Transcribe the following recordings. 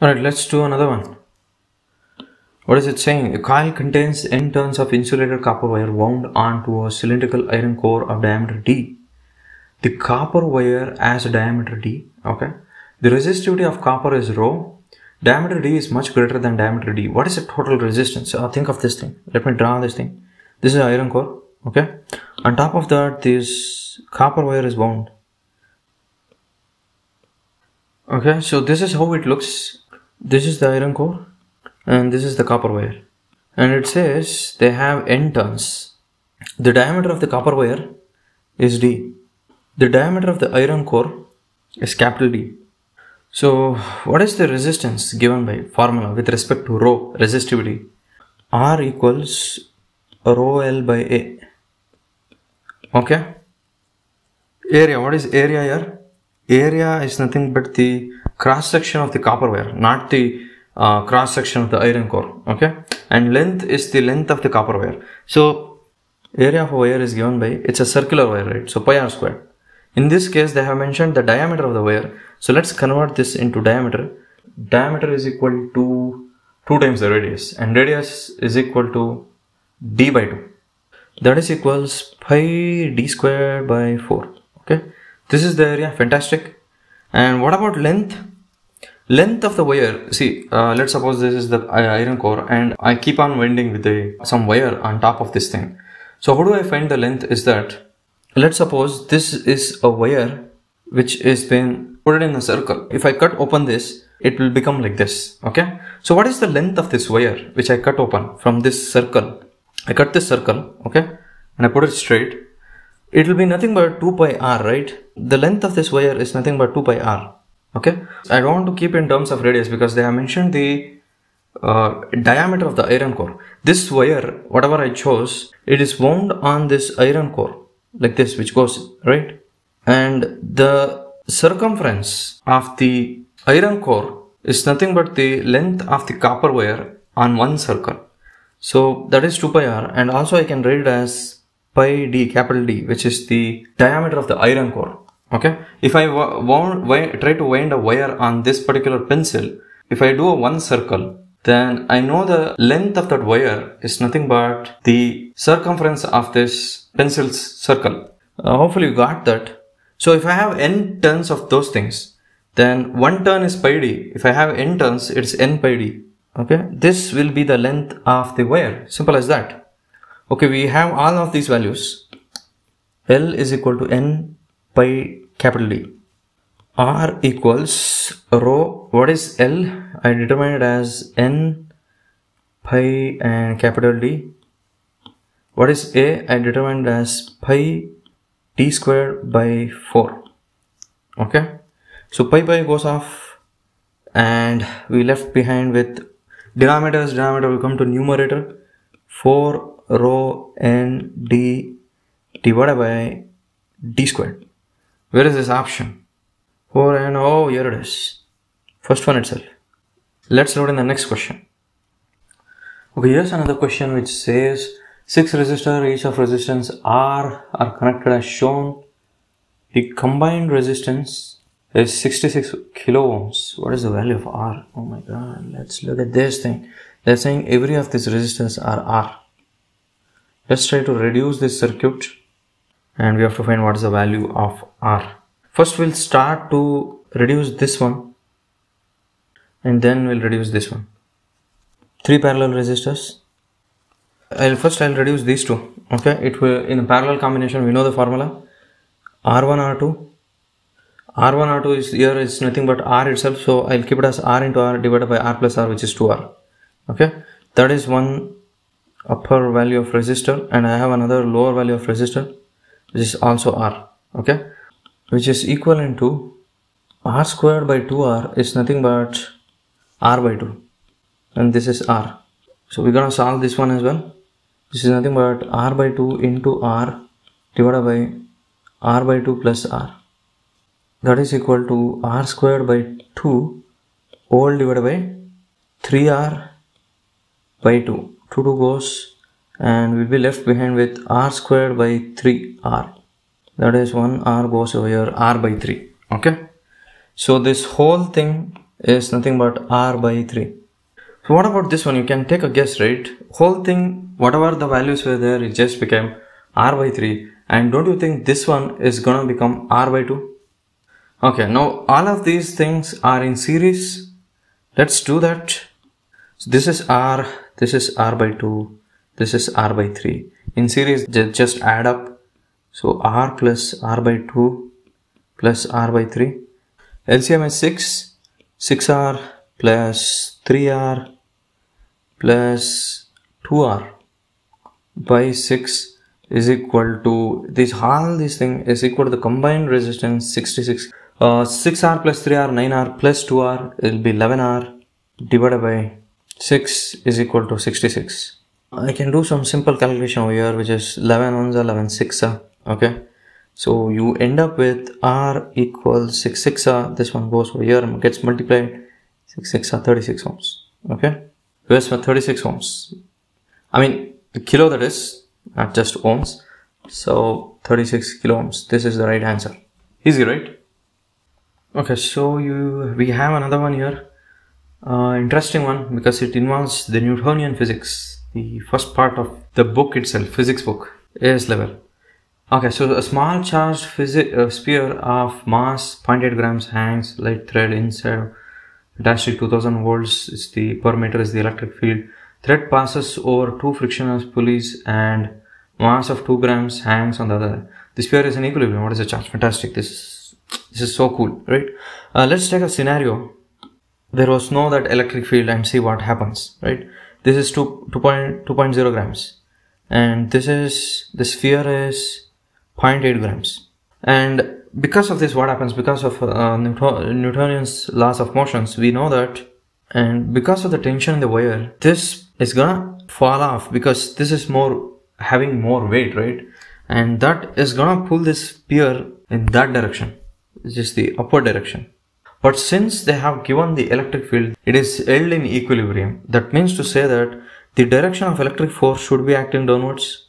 Alright, let's do another one. What is it saying? A coil contains n turns of insulated copper wire wound onto a cylindrical iron core of diameter d. The copper wire has a diameter d. Okay. The resistivity of copper is rho. Diameter d is much greater than diameter d. What is the total resistance? Uh, think of this thing. Let me draw this thing. This is iron core. Okay. On top of that, this copper wire is wound. Okay. So this is how it looks this is the iron core and this is the copper wire. And it says they have N turns. The diameter of the copper wire is D. The diameter of the iron core is capital D. So what is the resistance given by formula with respect to rho resistivity? R equals rho L by A. Okay. Area, what is area here? Area is nothing but the cross section of the copper wire not the uh, cross section of the iron core okay and length is the length of the copper wire so area of wire is given by it's a circular wire right so pi r squared in this case they have mentioned the diameter of the wire so let's convert this into diameter diameter is equal to 2 times the radius and radius is equal to d by 2 that is equals pi d squared by 4 okay this is the area fantastic and what about length length of the wire see uh, let's suppose this is the uh, iron core and i keep on winding with the some wire on top of this thing so how do i find the length is that let's suppose this is a wire which is been put in a circle if i cut open this it will become like this okay so what is the length of this wire which i cut open from this circle i cut this circle okay and i put it straight it'll be nothing but 2 pi r, right? The length of this wire is nothing but 2 pi r, okay? I don't want to keep in terms of radius because they have mentioned the uh, diameter of the iron core. This wire, whatever I chose, it is wound on this iron core like this, which goes right, and the circumference of the iron core is nothing but the length of the copper wire on one circle. So that is 2 pi r, and also I can write it as pi d capital D which is the diameter of the iron core. Okay. If I try to wind a wire on this particular pencil, if I do a one circle, then I know the length of that wire is nothing but the circumference of this pencil's circle. Uh, hopefully you got that. So if I have n turns of those things, then one turn is pi d. If I have n turns, it's n pi d. Okay. This will be the length of the wire. Simple as that okay we have all of these values L is equal to N pi capital D R equals rho what is L I determine it as N pi and capital D what is A I determined as pi d squared by 4 okay so pi pi goes off and we left behind with denominators denominator will come to numerator 4 rho n d divided by d squared. Where is this option? 4n, oh, here it is. First one itself. Let's load in the next question. Okay, here's another question which says six resistors, each of resistance R are connected as shown. The combined resistance is 66 kilo ohms. What is the value of R? Oh my god, let's look at this thing. They're saying every of these resistors are R. Let's try to reduce this circuit and we have to find what is the value of R. First we'll start to reduce this one and then we'll reduce this one. Three parallel resistors. I'll first I'll reduce these two. Okay, it will in parallel combination we know the formula. R1 R2 R1 R2 is here is nothing but R itself so I'll keep it as R into R divided by R plus R which is 2R okay that is one upper value of resistor and I have another lower value of resistor which is also R okay which is equivalent to R squared by 2R is nothing but R by 2 and this is R so we're gonna solve this one as well this is nothing but R by 2 into R divided by R by 2 plus R that is equal to R squared by 2 all divided by 3R by 2 2 goes and we'll be left behind with r squared by 3r that is 1 r goes over here r by 3 okay so this whole thing is nothing but r by 3 so what about this one you can take a guess right whole thing whatever the values were there it just became r by 3 and don't you think this one is gonna become r by 2 okay now all of these things are in series let's do that so this is r this is r by 2 this is r by 3 in series just add up so r plus r by 2 plus r by 3 LCM is 6 6r plus 3r plus 2r by 6 is equal to this all this thing is equal to the combined resistance 66 uh, 6r plus 3r 9r plus 2r will be 11r divided by 6 is equal to 66. I can do some simple calculation over here which is 11 ones are 11 6 okay. So you end up with R equals 6 this one goes over here and gets multiplied 6 36 ohms okay. Where's my 36 ohms? I mean kilo that is not just ohms. So 36 kilo ohms this is the right answer. Easy right? Okay so you we have another one here uh, interesting one because it involves the Newtonian physics, the first part of the book itself, physics book, AS level. Okay, so a small charged uh, sphere of mass 0.8 grams hangs light thread inside dash 2000 volts is the per meter is the electric field. Thread passes over two frictionless pulleys and mass of 2 grams hangs on the other. The sphere is in equilibrium. What is the charge? Fantastic. This is, this is so cool, right? Uh, let's take a scenario there was no that electric field and see what happens right this is 2 2.0 grams and this is the sphere is 0.8 grams and because of this what happens because of uh, Newton, newtonian's laws of motions we know that and because of the tension in the wire this is gonna fall off because this is more having more weight right and that is gonna pull this sphere in that direction just the upward direction but since they have given the electric field, it is held in equilibrium. That means to say that the direction of electric force should be acting downwards.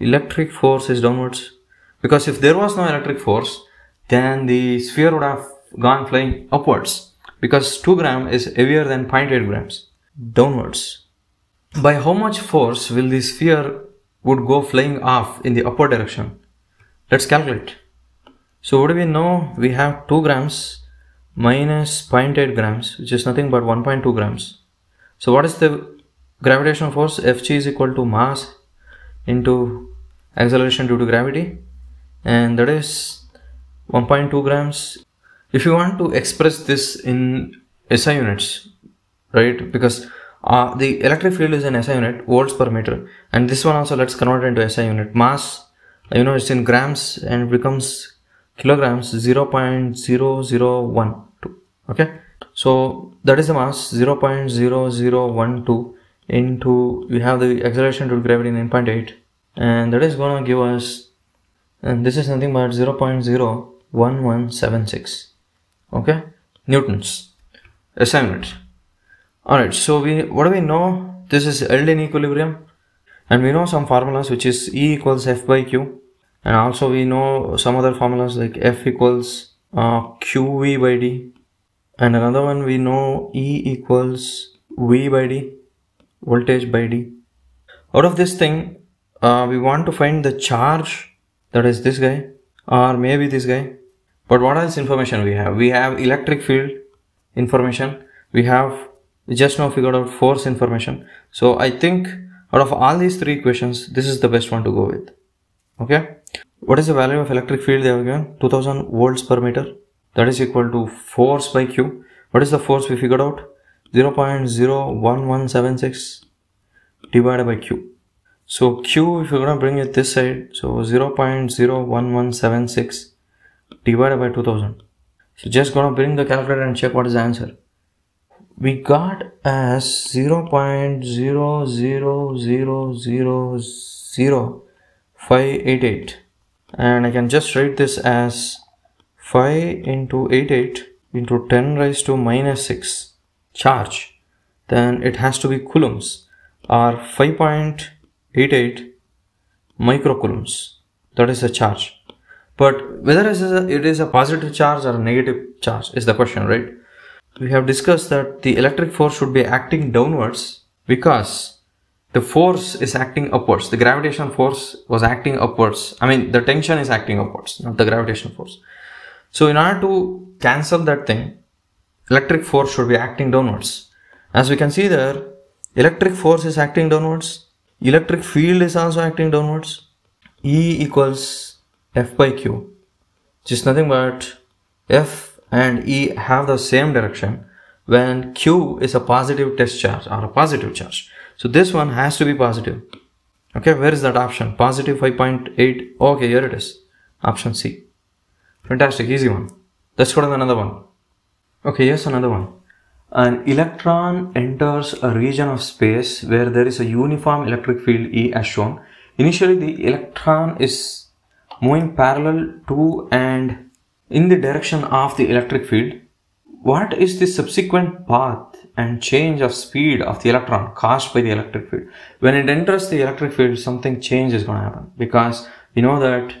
Electric force is downwards. Because if there was no electric force, then the sphere would have gone flying upwards. Because 2 gram is heavier than 0.8 grams. Downwards. By how much force will the sphere would go flying off in the upward direction? Let's calculate. So what do we know? We have 2 grams minus 0.8 grams which is nothing but 1.2 grams so what is the gravitational force fg is equal to mass into acceleration due to gravity and that is 1.2 grams if you want to express this in SI units right because uh, the electric field is in SI unit volts per meter and this one also let's convert it into SI unit mass you know it's in grams and becomes kilograms 0.0012 okay so that is the mass 0.0012 into we have the acceleration due to gravity 9.8 and that is gonna give us and this is nothing but 0.01176 okay newtons assignment all right so we what do we know this is L in equilibrium and we know some formulas which is E equals F by Q and also we know some other formulas like F equals uh, QV by D and another one we know E equals V by D voltage by D out of this thing uh, we want to find the charge that is this guy or maybe this guy but what else information we have we have electric field information we have we just now figured out force information so i think out of all these three equations this is the best one to go with okay what is the value of electric field they have given? 2000 volts per meter. That is equal to force by Q. What is the force we figured out? 0.01176 divided by Q. So Q, if you're gonna bring it this side, so 0.01176 divided by 2000. So just gonna bring the calculator and check what is the answer. We got as 0.0000058 and I can just write this as 5 into 88 into 10 raised to minus 6 charge then it has to be coulombs or 5.88 microcoulombs that is the charge but whether it is a positive charge or a negative charge is the question right we have discussed that the electric force should be acting downwards because the force is acting upwards. The gravitational force was acting upwards. I mean, the tension is acting upwards, not the gravitational force. So in order to cancel that thing, electric force should be acting downwards. As we can see there, electric force is acting downwards. Electric field is also acting downwards. E equals F by Q, which is nothing but F and E have the same direction when Q is a positive test charge or a positive charge. So this one has to be positive. Okay, where is that option? Positive 5.8. Okay, here it is. Option C. Fantastic, easy one. Let's go to another one. Okay, here's another one. An electron enters a region of space where there is a uniform electric field E as shown. Initially, the electron is moving parallel to and in the direction of the electric field. What is the subsequent path and change of speed of the electron caused by the electric field. When it enters the electric field, something change is going to happen because we know that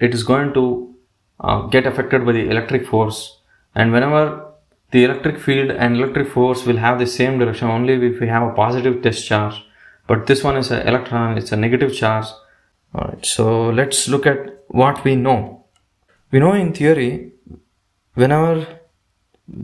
it is going to uh, get affected by the electric force. And whenever the electric field and electric force will have the same direction only if we have a positive test charge. But this one is an electron, it's a negative charge. Alright, so let's look at what we know. We know in theory, whenever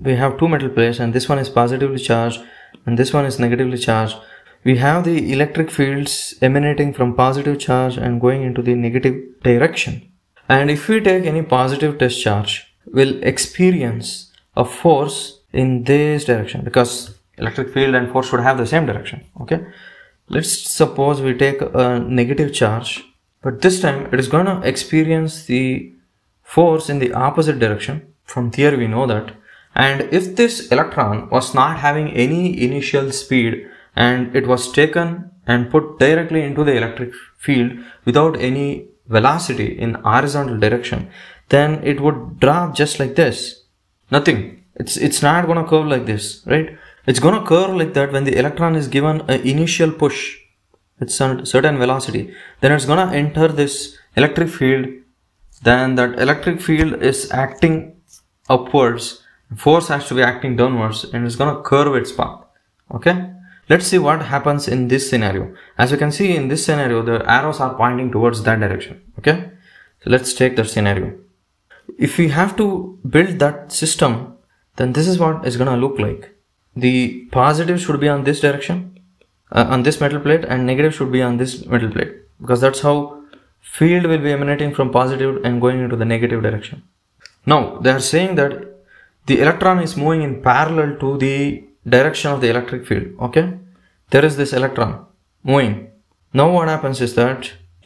we have two metal plates and this one is positively charged and this one is negatively charged we have the electric fields emanating from positive charge and going into the negative direction and if we take any positive test charge we'll experience a force in this direction because electric field and force should have the same direction okay let's suppose we take a negative charge but this time it is going to experience the force in the opposite direction from here, we know that and if this electron was not having any initial speed and it was taken and put directly into the electric field without any velocity in horizontal direction, then it would drop just like this. Nothing. It's, it's not gonna curve like this, right? It's gonna curve like that when the electron is given an initial push at some certain velocity. Then it's gonna enter this electric field. Then that electric field is acting upwards force has to be acting downwards and it's gonna curve its path okay let's see what happens in this scenario as you can see in this scenario the arrows are pointing towards that direction okay so let's take that scenario if we have to build that system then this is what it's gonna look like the positive should be on this direction uh, on this metal plate and negative should be on this metal plate because that's how field will be emanating from positive and going into the negative direction now they are saying that the electron is moving in parallel to the direction of the electric field okay there is this electron moving now what happens is that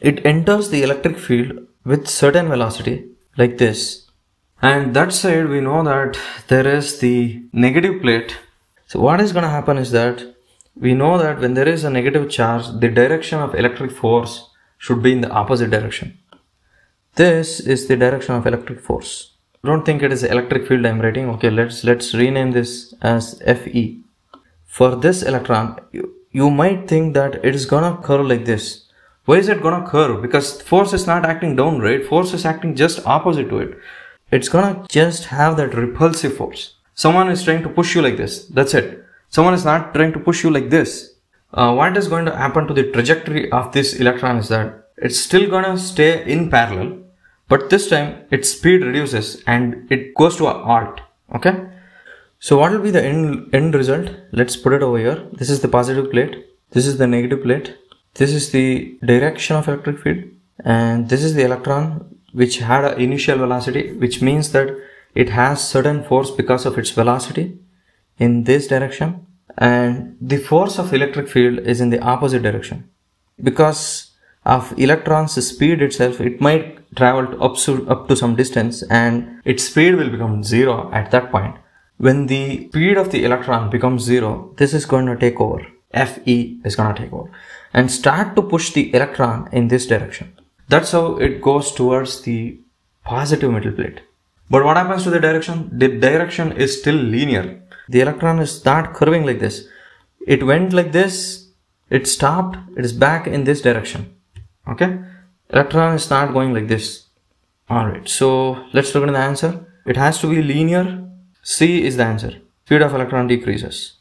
it enters the electric field with certain velocity like this and that side we know that there is the negative plate so what is going to happen is that we know that when there is a negative charge the direction of electric force should be in the opposite direction this is the direction of electric force don't think it is electric field I'm writing okay let's let's rename this as Fe for this electron you, you might think that it is gonna curve like this why is it gonna curve because force is not acting down right force is acting just opposite to it it's gonna just have that repulsive force someone is trying to push you like this that's it someone is not trying to push you like this uh, what is going to happen to the trajectory of this electron is that it's still gonna stay in parallel but this time its speed reduces and it goes to a alt okay so what will be the end, end result let's put it over here this is the positive plate this is the negative plate this is the direction of electric field and this is the electron which had an initial velocity which means that it has certain force because of its velocity in this direction and the force of electric field is in the opposite direction because of electrons speed itself it might travel to up, to up to some distance and its speed will become zero at that point when the speed of the electron becomes zero this is going to take over fe is going to take over and start to push the electron in this direction that's how it goes towards the positive metal plate but what happens to the direction the direction is still linear the electron is not curving like this it went like this it stopped it is back in this direction okay electron is not going like this all right so let's look at the answer it has to be linear c is the answer speed of electron decreases